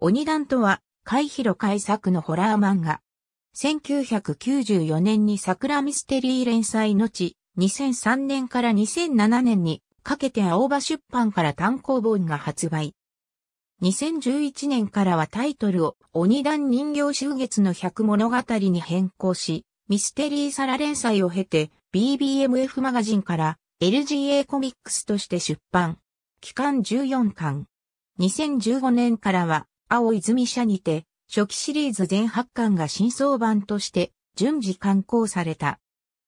鬼団とは、海広海作のホラー漫画。1994年に桜ミステリー連載のち、2003年から2007年にかけて青葉出版から単行本が発売。2011年からはタイトルを鬼団人形集月の百物語に変更し、ミステリーサラ連載を経て BBMF マガジンから LGA コミックスとして出版。期間14巻。2015年からは青泉社にて、初期シリーズ全8巻が新装版として、順次刊行された。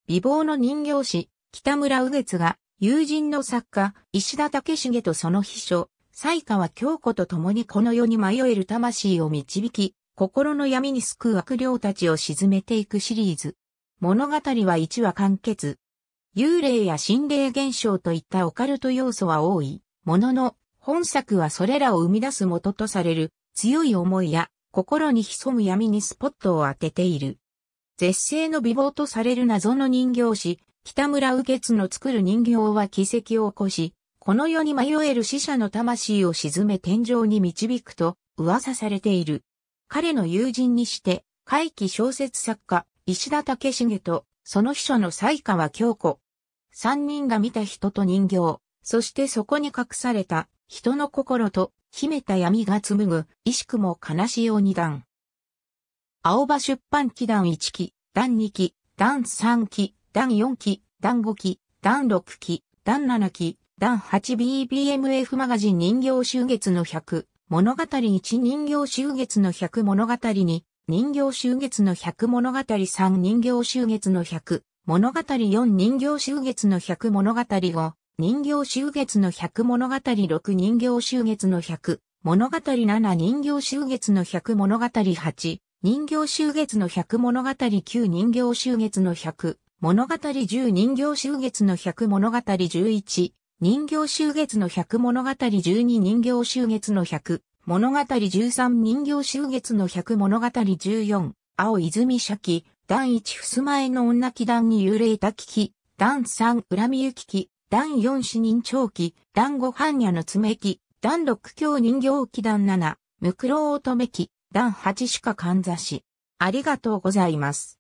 美貌の人形師、北村右月が、友人の作家、石田武重とその秘書、西川京子と共にこの世に迷える魂を導き、心の闇に救う悪霊たちを沈めていくシリーズ。物語は1話完結。幽霊や心霊現象といったオカルト要素は多い、ものの、本作はそれらを生み出す元とされる強い思いや心に潜む闇にスポットを当てている。絶世の美貌とされる謎の人形師、北村右月の作る人形は奇跡を起こし、この世に迷える死者の魂を沈め天井に導くと噂されている。彼の友人にして、怪奇小説作家、石田武重と、その秘書の才川京子。三人が見た人と人形、そしてそこに隠された人の心と秘めた闇が紡ぐ、意識も悲しいお二段。青葉出版期段1期、段2期、段3期、段4期、段5期、段6期、段7期、段 8BBMF マガジン人形集月の100、物語1人形集月の100物語2、人形集月の100物語3人形集月の100、物語4人形集月の100物語5、人形集月の百物語六人形集月の百物語七人形集月の百物語八人形集月の百物語九人形集月の百物語十人形集月の百物語十一人形集月の百物語十二人形集月の百物語十三人形集月の百物語十四青泉社記、段一襖絵の女気団に幽霊た聞き、段三恨みゆきき、段四四人長期、段五般屋の爪木、段六京人形記段七、ムク無黒トメキ段八鹿かんざし。ありがとうございます。